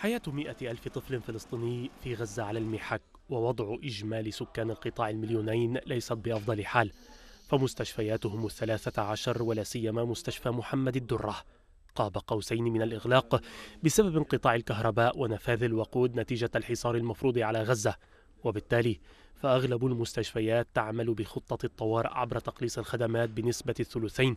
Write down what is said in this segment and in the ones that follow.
حياة مئة ألف طفل فلسطيني في غزة على المحك ووضع إجمالي سكان القطاع المليونين ليست بأفضل حال فمستشفياتهم الثلاثة عشر ولا سيما مستشفى محمد الدرة قاب قوسين من الإغلاق بسبب انقطاع الكهرباء ونفاذ الوقود نتيجة الحصار المفروض على غزة وبالتالي فأغلب المستشفيات تعمل بخطة الطوارئ عبر تقليص الخدمات بنسبة الثلثين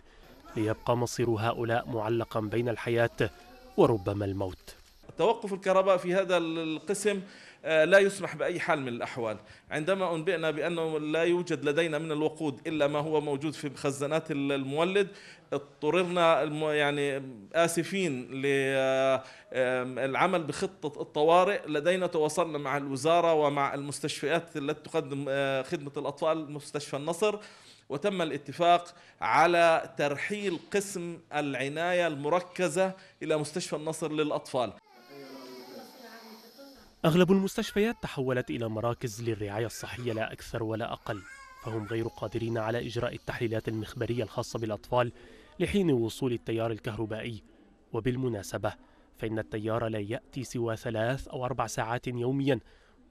ليبقى مصير هؤلاء معلقا بين الحياة وربما الموت توقف الكهرباء في هذا القسم آه، لا يسمح بأي حال من الأحوال عندما أنبئنا بأنه لا يوجد لدينا من الوقود إلا ما هو موجود في خزانات المولد اضطررنا يعني آسفين للعمل آه، بخطة الطوارئ لدينا تواصلنا مع الوزارة ومع المستشفيات التي تقدم آه، خدمة الأطفال مستشفى النصر وتم الاتفاق على ترحيل قسم العناية المركزة إلى مستشفى النصر للأطفال أغلب المستشفيات تحولت إلى مراكز للرعاية الصحية لا أكثر ولا أقل فهم غير قادرين على إجراء التحليلات المخبرية الخاصة بالأطفال لحين وصول التيار الكهربائي وبالمناسبة فإن التيار لا يأتي سوى ثلاث أو أربع ساعات يوميا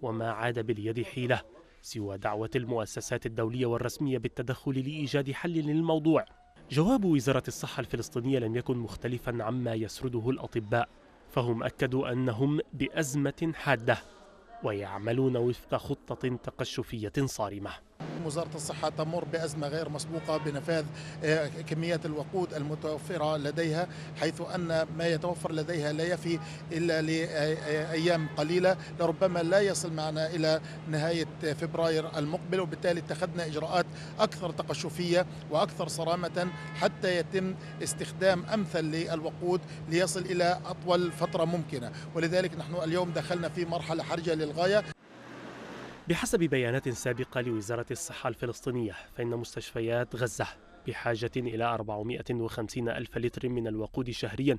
وما عاد باليد حيلة سوى دعوة المؤسسات الدولية والرسمية بالتدخل لإيجاد حل للموضوع جواب وزارة الصحة الفلسطينية لم يكن مختلفا عما يسرده الأطباء فهم أكدوا أنهم بأزمة حادة ويعملون وفق خطة تقشفية صارمة وزارة الصحة تمر بأزمة غير مسبوقة بنفاذ آه، كميات الوقود المتوفرة لديها حيث أن ما يتوفر لديها لا يفي إلا لأيام قليلة لربما لا يصل معنا إلى نهاية فبراير المقبل وبالتالي اتخذنا إجراءات أكثر تقشفية وأكثر صرامة حتى يتم استخدام أمثل للوقود ليصل إلى أطول فترة ممكنة ولذلك نحن اليوم دخلنا في مرحلة حرجة للغاية بحسب بيانات سابقة لوزارة الصحة الفلسطينية فإن مستشفيات غزة بحاجة إلى 450 ألف لتر من الوقود شهريا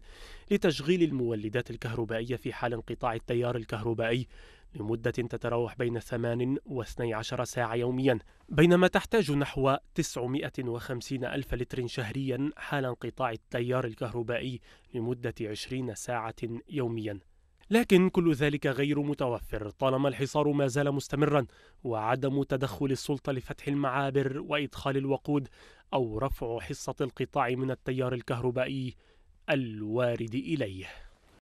لتشغيل المولدات الكهربائية في حال انقطاع التيار الكهربائي لمدة تتراوح بين 8 و 12 ساعة يوميا بينما تحتاج نحو 950 ألف لتر شهريا حال انقطاع التيار الكهربائي لمدة 20 ساعة يوميا لكن كل ذلك غير متوفر طالما الحصار ما زال مستمرا وعدم تدخل السلطة لفتح المعابر وإدخال الوقود أو رفع حصة القطاع من التيار الكهربائي الوارد إليه